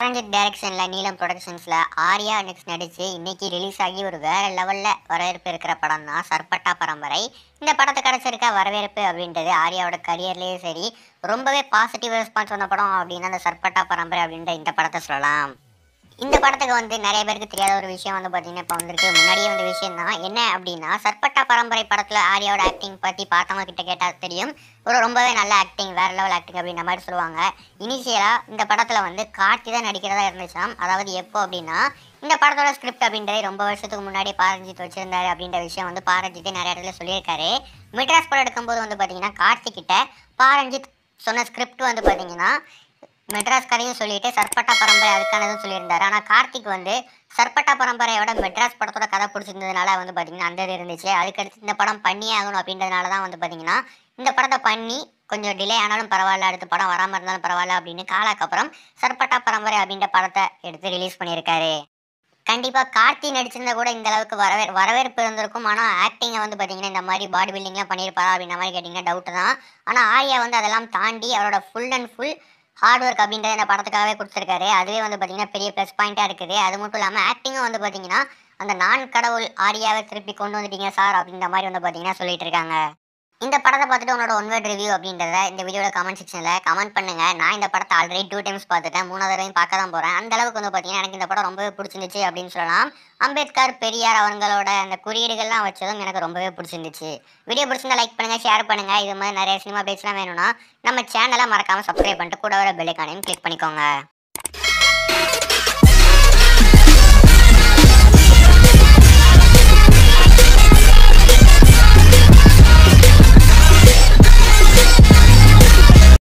project டைரக்ஷனில் நீலம் ப்ரொடக்ஷன்ஸில் Arya next நடித்து இன்றைக்கி ரிலீஸ் ஆகி ஒரு வேறு லெவலில் வரவேற்பு இருக்கிற படம் தான் சர்பட்டா பரம்பரை இந்த படத்தை கிடச்சிருக்க வரவேற்பு அப்படின்றது ஆர்யாவோட கரியர்லேயே சரி ரொம்பவே பாசிட்டிவ் ரெஸ்பான்ஸ் வந்த படம் அப்படின்னா அந்த சர்பட்டா பரம்பரை அப்படின்ற இந்த படத்தை சொல்லலாம் இந்த படத்துக்கு வந்து நிறைய பேருக்கு தெரியாத ஒரு விஷயம் வந்து பார்த்தீங்கன்னா இப்போ வந்துருக்கு முன்னாடியே வந்து விஷயம் தான் என்ன அப்படின்னா சர்பட்டா பரம்பரை படத்தில் ஆரியாவோட ஆக்டிங் பற்றி பார்த்தவங்க கிட்ட கேட்டால் தெரியும் ஒரு ரொம்பவே நல்ல ஆக்டிங் வேறு லெவல் ஆக்டிங் அப்படின்ற மாதிரி சொல்லுவாங்க இனிஷியலாக இந்த படத்தில் வந்து கார்த்தி தான் நடிக்கிறதா இருந்துச்சாம் அதாவது எப்போ அப்படின்னா இந்த படத்தோட ஸ்கிரிப்ட் அப்படின்றதே ரொம்ப வருஷத்துக்கு முன்னாடி பாரஞ்சித் வச்சிருந்தாரு அப்படின்ற விஷயம் வந்து பாரஞ்சித்தே நிறைய இடத்துல சொல்லியிருக்காரு மெட்ராஸ் படம் எடுக்கும்போது வந்து பார்த்தீங்கன்னா கார்த்திகிட்ட பாரஞ்சித் சொன்ன ஸ்கிரிப்ட் வந்து பார்த்தீங்கன்னா மெட்ராஸ் கதையும் சொல்லிட்டு சர்பட்டா பரம்பரை அதுக்கானதும் சொல்லியிருந்தார் ஆனால் கார்த்திக் வந்து சர்பட்டா பரம்பரையோட மெட்ராஸ் படத்தோட கதை பிடிச்சிருந்ததுனால வந்து பார்த்தீங்கன்னா அந்த இது இருந்துச்சு அதுக்கடுத்து இந்த படம் பண்ணியே ஆகணும் அப்படின்றதுனால தான் வந்து பார்த்தீங்கன்னா இந்த படத்தை பண்ணி கொஞ்சம் டிலே ஆனாலும் பரவாயில்ல அடுத்த படம் வராமல் இருந்தாலும் பரவாயில்ல அப்படின்னு காலாக்கு அப்புறம் சர்பட்டா பரம்பரை அப்படின்ற படத்தை எடுத்து ரிலீஸ் பண்ணியிருக்காரு கண்டிப்பாக கார்த்தி நடிச்சிருந்தா கூட இந்த அளவுக்கு வரவே வரவேற்பு இருந்திருக்கும் ஆனால் ஆக்டிங்கை வந்து பார்த்தீங்கன்னா இந்த மாதிரி பாடி பில்டிங்லாம் பண்ணியிருப்பாரா அப்படின்ற மாதிரி கேட்டிங்கன்னா டவுட்டு தான் ஆனால் ஆர்யா வந்து அதெல்லாம் தாண்டி அவரோட full and full hard work அப்படின்றது இந்த படத்துக்காகவே கொடுத்துருக்காரு அதுவே வந்து பார்த்தீங்கன்னா பெரிய ப்ளஸ் பாயிண்ட்டாக இருக்குது அது மட்டும் இல்லாமல் ஆக்டிங்கும் வந்து பார்த்தீங்கன்னா அந்த நான் கடவுள் ஆரியாவை திருப்பி கொண்டு வந்துட்டீங்க சார் அப்படின்ற மாதிரி வந்து பார்த்தீங்கன்னா சொல்லிட்டு இருக்காங்க இந்த படத்தை பார்த்துட்டு உங்களோட ஒன் வேர்ட் ரிவ்யூ அப்படின்றத இந்த வீடியோட கமெண்ட் செக்ஷனில் கமெண்ட் பண்ணுங்க நான் இந்த படத்தை ஆல்ரெடி டூ டைம்ஸ் பார்த்துட்டேன் மூணாவது தடவையும் பார்க்க தான் போகிறேன் அந்த அளவுக்கு வந்து பார்த்தீங்கன்னா எனக்கு இந்த படம் ரொம்பவே பிடிச்சிருந்துச்சு அப்படின்னு சொல்லலாம் அம்பேத்கர் பெரியார் அவங்களோட அந்த குறியீடுகள்லாம் வச்சதும் எனக்கு ரொம்பவே பிடிச்சிருந்துச்சு வீடியோ பிடிச்சிருந்தா லைக் பண்ணுங்கள் ஷேர் பண்ணுங்கள் இது மாதிரி நிறைய சினிமா பேஜ்லாம் வேணும்னா நம்ம சேனலை மறக்காமல் சப்ஸ்கிரைப் பண்ணிட்டு கூட வர பெல்லைக்கானையும் கிளிக் பண்ணிக்கோங்க